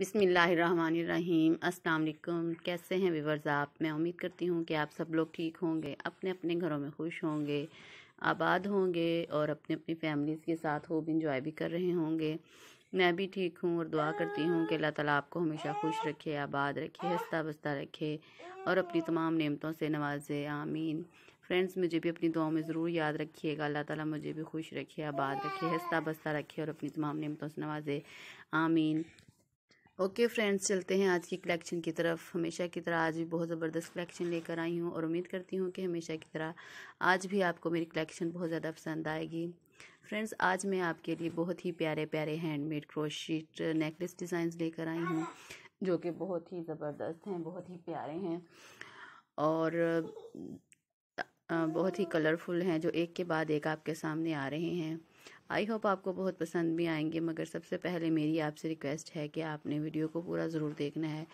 बिसमीम् अस्सलाम कैसे हैं विवर्स आप मैं उम्मीद करती हूँ कि आप सब लोग ठीक होंगे अपने अपने घरों में खुश होंगे आबाद होंगे और अपने अपनी फैमिलीज़ के साथ खूब इंजॉय भी कर रहे होंगे मैं भी ठीक हूँ और दुआ करती हूँ कि अल्लाह ताला आपको हमेशा खुश रखे आबाद रखे हंसता बस्ता रखे और अपनी तमाम नियमतों से नवाजे आमीन फ्रेंड्स मुझे भी अपनी दुआओं में ज़रूर याद रखिएगा अल्लाह ताला मुझे भी खुश रखे आबाद रखे हंसता बस्ता रखे और अपनी तमाम नियमतों से नवाजे आमीन ओके फ्रेंड्स चलते हैं आज की कलेक्शन की तरफ हमेशा की तरह आज भी बहुत ज़बरदस्त कलेक्शन लेकर आई हूँ और उम्मीद करती हूँ कि हमेशा की तरह आज भी आपको मेरी कलेक्शन बहुत ज़्यादा पसंद आएगी फ्रेंड्स आज मैं आपके लिए बहुत ही प्यारे प्यारे हैंडमेड क्रोशीट नेकलेस डिज़ाइन लेकर आई हूँ जो कि बहुत ही ज़बरदस्त हैं बहुत ही प्यारे हैं और बहुत ही कलरफुल हैं जो एक के बाद एक आपके सामने आ रहे हैं आई होप आपको बहुत पसंद भी आएंगे मगर सबसे पहले मेरी आपसे रिक्वेस्ट है कि आपने वीडियो को पूरा ज़रूर देखना है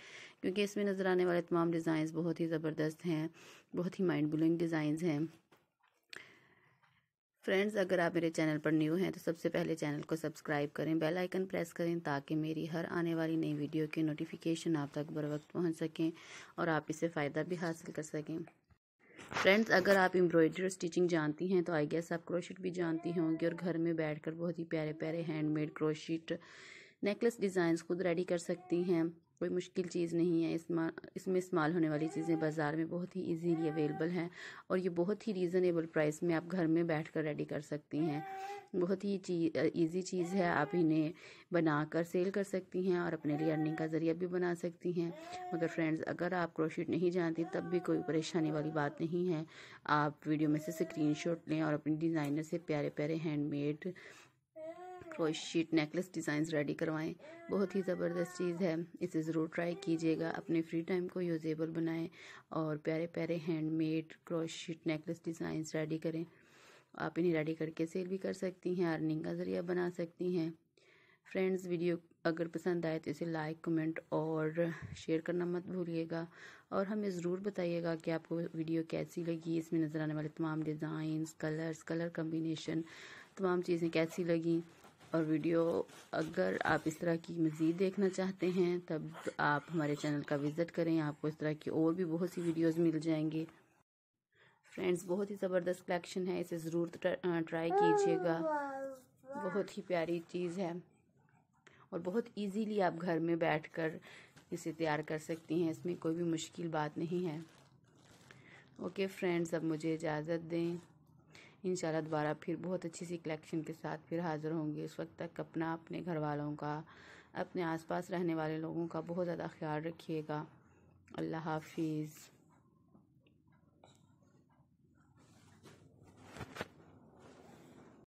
क्योंकि इसमें नज़र आने वाले तमाम डिज़ाइंस बहुत ही ज़बरदस्त हैं बहुत ही माइंड ब्लोइंग डिज़ाइंस हैं फ्रेंड्स अगर आप मेरे चैनल पर न्यू हैं तो सबसे पहले चैनल को सब्सक्राइब करें बेल आइकन प्रेस करें ताकि मेरी हर आने वाली नई वीडियो के नोटिफिकेशन आप तक बर वक्त पहुँच सकें और आप इसे फ़ायदा भी हासिल कर सकें फ्रेंड्स अगर आप एम्ब्रॉयडरी और स्टिचिंग जानती हैं तो आई गेस आप क्रोशिट भी जानती होंगी और घर में बैठकर बहुत ही प्यारे प्यारे हैंडमेड क्रोशिट नेकलेस डिज़ाइंस खुद रेडी कर सकती हैं कोई मुश्किल चीज़ नहीं है इसमें इसमें इस्तेमाल होने वाली चीज़ें बाज़ार में बहुत ही इजीली अवेलेबल हैं और ये बहुत ही रीज़नेबल प्राइस में आप घर में बैठ कर रेडी कर सकती हैं बहुत ही चीज़ ईजी चीज़ है आप इन्हें बना कर सेल कर सकती हैं और अपने लिए अर्निंग का ज़रिया भी बना सकती हैं मगर फ्रेंड्स अगर आप क्रोशिट नहीं जानती तब भी कोई परेशानी वाली बात नहीं है आप वीडियो में से स्क्रीन लें और अपने डिज़ाइनर से प्यारे प्यारे handmade sheet necklace design ready करवाएं बहुत ही ज़बरदस्त चीज़ है इसे ज़रूर ट्राई कीजिएगा अपने फ्री टाइम को यूजेबल बनाएं और प्यारे प्यारे handmade sheet necklace design ready करें आप इन्हें रेडी करके सेल भी कर सकती हैं अर्निंग का ज़रिया बना सकती हैं फ्रेंड्स वीडियो अगर पसंद आए तो इसे लाइक कमेंट और शेयर करना मत भूलिएगा और हमें ज़रूर बताइएगा कि आपको वीडियो कैसी लगी इसमें नज़र आने वाले तमाम डिज़ाइंस कलर्स कलर कम्बिनेशन तमाम चीज़ें कैसी लगी और वीडियो अगर आप इस तरह की मज़ीद देखना चाहते हैं तब आप हमारे चैनल का विज़िट करें आपको इस तरह की और भी बहुत सी वीडियोज़ मिल जाएंगी फ्रेंड्स बहुत ही ज़बरदस्त कलेक्शन है इसे ज़रूर ट्राई कीजिएगा बहुत ही प्यारी चीज़ है और बहुत इजीली आप घर में बैठकर इसे तैयार कर सकती हैं इसमें कोई भी मुश्किल बात नहीं है ओके फ्रेंड्स अब मुझे इजाज़त दें इन दोबारा फिर बहुत अच्छी सी कलेक्शन के साथ फिर हाज़िर होंगे उस वक्त तक अपना अपने घर वालों का अपने आसपास रहने वाले लोगों का बहुत ज़्यादा ख्याल रखिएगा अल्लाह हाफिज़